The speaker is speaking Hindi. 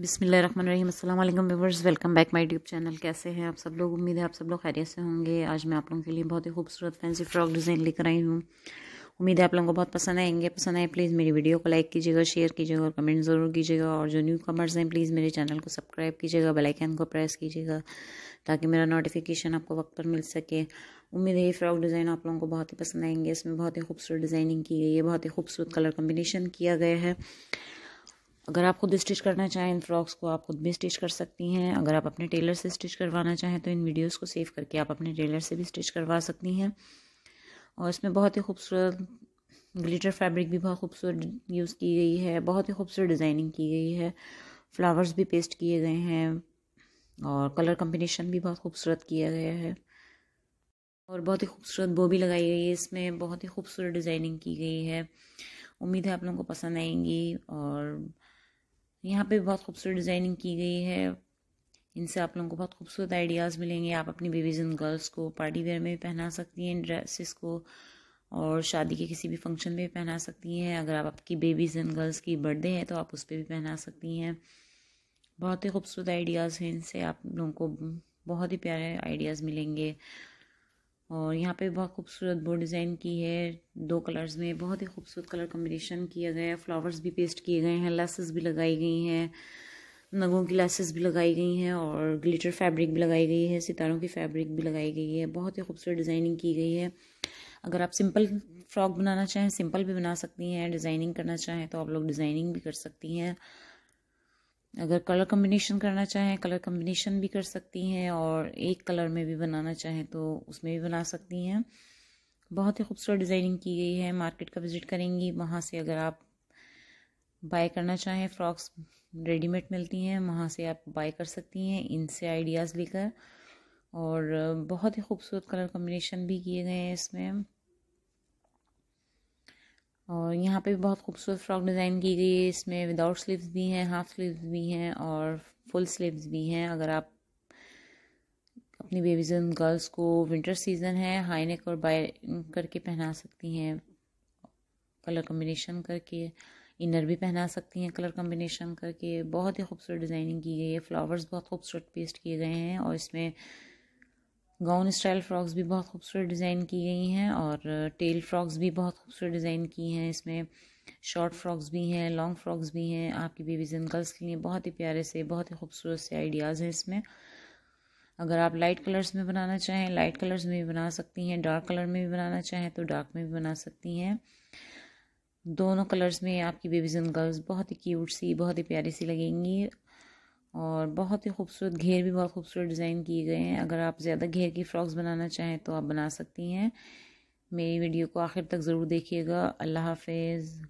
रही अल्लाम व्यवर्स welcome back my YouTube channel कैसे हैं आप सब लोग उम्मीद है आप सब लोग खैरियत से होंगे आज मैं आप लोगों के लिए बहुत ही खूबसूरत फैंसी फ्रॉक डिज़ाइन लेकर आई हूँ उम्मीद है आप लोगों को बहुत पसंद आएंगे पसंद आए प्लीज़ मेरी वीडियो को लाइक कीजिएगा शेयर कीजिएगा और कमेंट ज़रूर कीजिएगा और जो न्यू कमर्स हैं प्लीज़ मेरे चैनल को सब्सक्राइब कीजिएगा बेलाइकन को प्रेस कीजिएगा ताकि मेरा नोटिफिकेशन आपको वक्त पर मिल सके उम्मीद है ये फ्रॉक डिज़ाइन आप लोगों को बहुत ही पसंद आएंगे इसमें बहुत ही खूबसूरत डिज़ाइनिंग की गई है बहुत ही खूबसूरत कलर कम्बिनेशन किया गया है अगर आप खुद स्टिच करना चाहें इन फ्रॉक्स को आप खुद भी स्टिच कर सकती हैं अगर आप अपने टेलर से स्टिच करवाना चाहें तो इन वीडियोस को सेव करके आप अपने टेलर से भी स्टिच करवा सकती हैं और इसमें बहुत ही खूबसूरत ग्लिटर फैब्रिक भी बहुत खूबसूरत यूज़ की गई है बहुत ही खूबसूरत डिज़ाइनिंग की गई है फ्लावर्स भी पेस्ट किए गए हैं और कलर कम्बिनेशन भी बहुत खूबसूरत किया गया है और बहुत ही खूबसूरत बो भी लगाई गई है इसमें बहुत ही खूबसूरत डिज़ाइनिंग की गई है उम्मीद है आप लोगों को पसंद आएंगी और यहाँ पे बहुत खूबसूरत डिज़ाइनिंग की गई है इनसे आप लोगों को बहुत खूबसूरत आइडियाज़ मिलेंगे आप अपनी बेबीज़ एंड गर्ल्स को पार्टी वेयर में भी पहना सकती हैं ड्रेसेस को और शादी के किसी भी फंक्शन में भी पहना सकती हैं अगर आप आपकी बेबीज़ एंड गर्ल्स की बर्थडे है तो आप उस पर भी पहना सकती हैं बहुत ही खूबसूरत आइडियाज़ हैं इनसे आप लोगों को बहुत ही प्यारे आइडियाज़ मिलेंगे और यहाँ पे बहुत खूबसूरत बोर्ड डिज़ाइन की है दो कलर्स में बहुत ही खूबसूरत कलर कम्बिनेशन किया गया है फ्लावर्स भी पेस्ट किए गए हैं लेसेस भी लगाई गई हैं नगों की लेसेस भी लगाई गई हैं और ग्लिटर फैब्रिक भी लगाई गई है सितारों की फैब्रिक भी लगाई गई है बहुत ही खूबसूरत डिज़ाइनिंग की गई है अगर आप सिंपल फ्रॉक बनाना चाहें सिंपल भी बना सकती हैं डिज़ाइनिंग करना चाहें तो आप लोग डिज़ाइनिंग भी कर सकती हैं अगर कलर कम्बिनेशन करना चाहें कलर कम्बिनेशन भी कर सकती हैं और एक कलर में भी बनाना चाहें तो उसमें भी बना सकती हैं बहुत ही खूबसूरत डिज़ाइनिंग की गई है मार्केट का विज़िट करेंगी वहाँ से अगर आप बाय करना चाहें फ्रॉक्स रेडीमेड मिलती हैं वहाँ से आप बाय कर सकती हैं इनसे आइडियाज़ लेकर और बहुत ही खूबसूरत कलर कम्बिनेशन भी किए गए हैं इसमें और यहाँ पे भी बहुत खूबसूरत फ्रॉक डिज़ाइन की गई है इसमें विदाउट स्लीव्स भी हैं हाफ स्लीव्स भी हैं और फुल स्लीव्स भी हैं अगर आप अपनी बेबीज़ एंड गर्ल्स को विंटर सीज़न है हाई नेक और बाय करके पहना सकती हैं कलर कम्बिनेशन करके इनर भी पहना सकती हैं कलर कम्बिनेशन करके बहुत ही खूबसूरत डिज़ाइनिंग की गई है फ्लावर्स बहुत खूबसूरत पेस्ट किए गए हैं और इसमें गाउन स्टाइल फ्रॉक्स भी बहुत खूबसूरत डिज़ाइन की गई हैं और टेल फ्रॉक्स भी बहुत खूबसूरत डिज़ाइन की हैं इसमें शॉर्ट फ्रॉक्स भी हैं लॉन्ग फ्रॉक्स भी हैं आपकी बेबीज़ एंड गर्ल्स के लिए बहुत ही प्यारे से बहुत ही खूबसूरत से आइडियाज़ हैं इसमें अगर आप लाइट कलर्स में बनाना चाहें लाइट कलर्स में भी बना सकती हैं डार्क कलर में भी बनाना चाहें तो डार्क में भी बना सकती हैं दोनों कलर्स में आपकी बेबीज़ एंड गर्ल्स बहुत ही क्यूट सी बहुत ही प्यारी सी लगेंगी और बहुत ही खूबसूरत घेर भी बहुत खूबसूरत डिज़ाइन किए गए हैं अगर आप ज़्यादा घेर की फ़्रॉक्स बनाना चाहें तो आप बना सकती हैं मेरी वीडियो को आखिर तक ज़रूर देखिएगा अल्लाह हाफिज़